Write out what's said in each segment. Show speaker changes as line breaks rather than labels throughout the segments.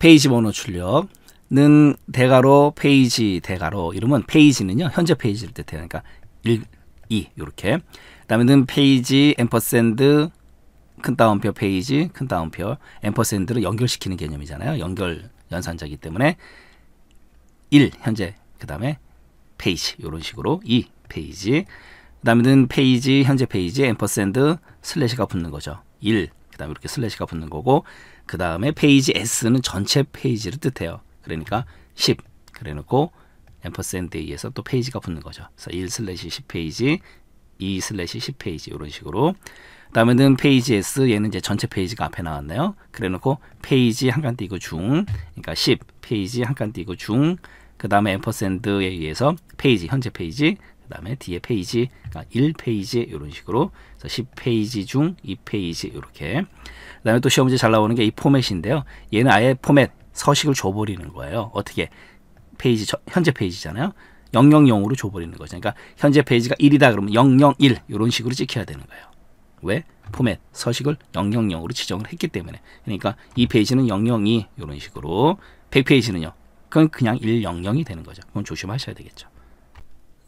페이지 번호 출력 는 대괄호 페이지 대괄호 이러면 페이지는요 현재 페이지일 때 되니까 그러니까 1, 2 이렇게 그다음에 는 페이지 앰퍼센드 큰 따옴표 페이지 큰 따옴표 앰퍼센드로 연결시키는 개념이잖아요 연결 연산자이기 때문에 1 현재 그다음에 페이지 이런 식으로 2 페이지 그다음에 는 페이지 현재 페이지 앰퍼센드 슬래시가 붙는 거죠 1 그다음에 이렇게 슬래시가 붙는 거고 그다음에 페이지 S는 전체 페이지를 뜻해요. 그러니까 10 그래 놓고 앰퍼센드에 의해서 또 페이지가 붙는 거죠. 그래서 1 슬래시 10페이지 2 슬래시 10페이지 이런 식으로 그 다음에는 페이지 S 얘는 이제 전체 페이지가 앞에 나왔네요. 그래 놓고 페이지 한칸 띄고 중 그러니까 10 페이지 한칸 띄고 중그 다음에 앰퍼센드에 의해서 페이지 현재 페이지 그 다음에 뒤에 페이지, 그러니까 1페이지 이런 식으로 10페이지 중 2페이지 이렇게 그 다음에 또 시험 문제 잘 나오는 게 이 포맷인데요. 얘는 아예 포맷, 서식을 줘버리는 거예요. 어떻게? 페이지, 현재 페이지잖아요. 000으로 줘버리는 거죠. 그러니까 현재 페이지가 1이다 그러면 001 이런 식으로 찍혀야 되는 거예요. 왜? 포맷, 서식을 000으로 지정을 했기 때문에 그러니까 이 페이지는 002 이런 식으로 100페이지는요. 그건 그냥 100이 되는 거죠. 그건 조심하셔야 되겠죠.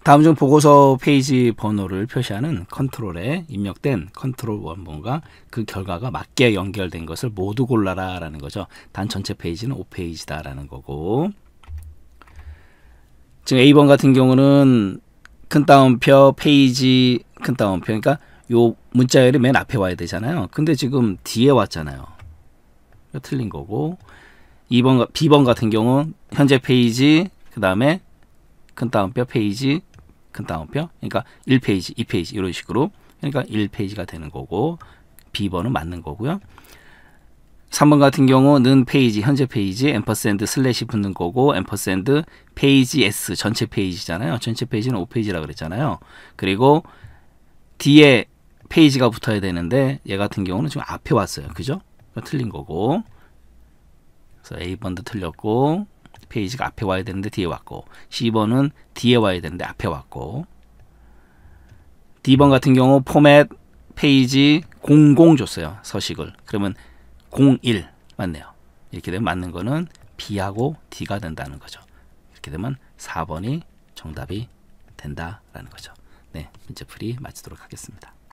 다음 중 보고서 페이지 번호를 표시하는 컨트롤에 입력된 컨트롤 원본과 그 결과가 맞게 연결된 것을 모두 골라라라는 거죠. 단 전체 페이지는 5페이지다라는 거고 지금 A번 같은 경우는 큰 따옴표 페이지 큰 따옴표 그러니까 요 문자열이 맨 앞에 와야 되잖아요. 근데 지금 뒤에 왔잖아요. 틀린 거고 2번 B번 같은 경우 현재 페이지 그 다음에 큰 따옴표 페이지 큰 따옴표. 그러니까 1페이지, 2페이지 이런 식으로. 그러니까 1페이지가 되는 거고 B번은 맞는 거고요. 3번 같은 경우는 페이지, 현재 페이지, 앰퍼센드 슬래시 붙는 거고 앰퍼센드 페이지 S 전체 페이지잖아요. 전체 페이지는 5페이지라 그랬잖아요. 그리고 뒤에 페이지가 붙어야 되는데 얘 같은 경우는 지금 앞에 왔어요. 그죠? 틀린 거고 그래서 A번도 틀렸고 페이지가 앞에 와야 되는데 뒤에 왔고 12번은 뒤에 와야 되는데 앞에 왔고 D번 같은 경우 포맷 페이지 00 줬어요. 서식을. 그러면 01 맞네요. 이렇게 되면 맞는 거는 B하고 D가 된다는 거죠. 이렇게 되면 4번이 정답이 된다라는 거죠. 네, 문제 풀이 마치도록 하겠습니다.